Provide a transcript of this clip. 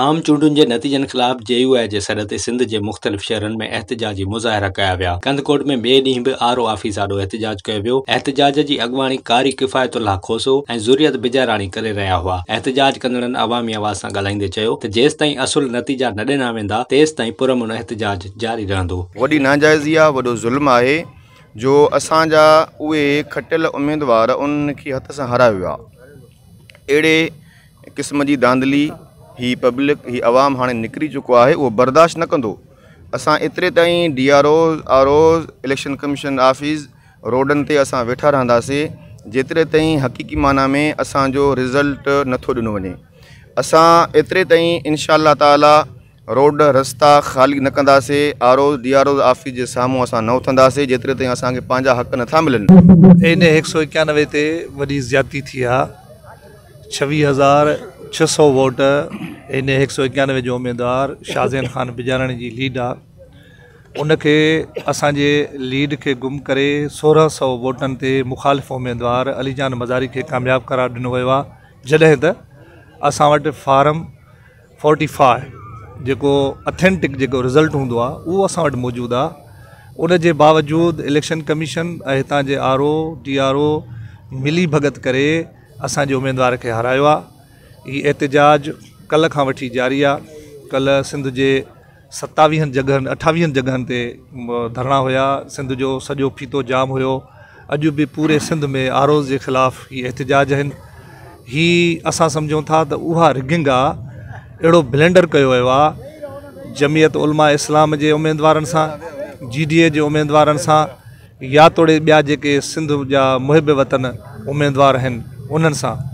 आम चूंडुनि जे नतीजनि ख़िलाफ़ जे यू आई जे सॾ ते सिंध जे मुख़्तलिफ़ शहरनि में एतिजाजी मुज़ाहिरा कया विया कंदकोट में ॿिए ॾींहुं बि आर ओ आफिस ॾाढो एतिजाज कयो वियो एहतजाज जी अॻुवाणी कारी किफ़ायतु लाह खोसो ऐं ज़ुरियत बिजा राणी करे रहिया हुआ एहतजाज कंदड़नि अवामी आवाज़ सां ॻाल्हाईंदे चयो त जेसिताईं असुल नतीजा न ॾिना वेंदा तेसि ताईं पुरमुन एहतजाज जारी रहंदो वॾी नाजाइज़ी आहे वॾो ज़ुल्म आहे जो असांजा उहे खटियल उमेदवार उन्हनि खे हथ सां हारायो विया अहिड़े क़िस्म जी दांदली ही पब्लिक ही आवाम हाणे निकिरी चुको आहे उहो बर्दाश्त न कंदो असां एतिरे ताईं D R O R O election commission office रोडनि ते असां वेठा रहंदासीं जेतिरे ताईं हक़ीक़ी माना में असांजो रिज़ल्ट नथो ॾिनो वञे असां एतिरे ताईं इनशा अल्ला ताला रोड रस्ता ख़ाली न कंदासीं R O D R O office जे साम्हूं असां न उथंदासीं जेतिरे ताईं असांखे पंहिंजा हक़ नथा मिलनि इन हिक सौ एकानवे ते वॾी ज़्याती थी आहे छवीह हज़ार छह सौ वोट हिन हिक सौ एकानवे जो उमेदवार शाज़न ख़ान बिजारण जी लीड आहे उनखे असांजे लीड खे गुम करे सोरहं सौ वोटनि ते मुख़ालिफ़ उमेदवार अलीजान मज़ारी खे कामयाबु करार ॾिनो वियो आहे जॾहिं त असां वटि फारम फोर्टी फाइव जेको अथेंटिक जेको रिज़ल्ट हूंदो आहे उहो असां वटि मौजूदु आहे उन जे इलेक्शन कमीशन ऐं हितां जे R O T R O मिली भगत करे असांजे उमेदवार खे हारायो आहे इहो एतिजाज कल का वी जारी आहे कल्ह सिंध जे सतावीहनि जॻहियुनि अठावीहनि जॻहियुनि ते धरणा हुया सिंध जो सॼो फीतो जाम हुयो अज भी पूरे सिंध में आरोज़ के खिलाफ ये एहतिजाज आहिनि ही असां सम्झूं था त उहा रिगिंग आहे अहिड़ो ब्लेंडर कयो वियो उलमा इस्लाम के उम्मीदवार सां जी डी ए जे उमेदवारनि सां या तोड़े ॿिया जेके सिंध जा मुहिब वतन उम्मीदवार आहिनि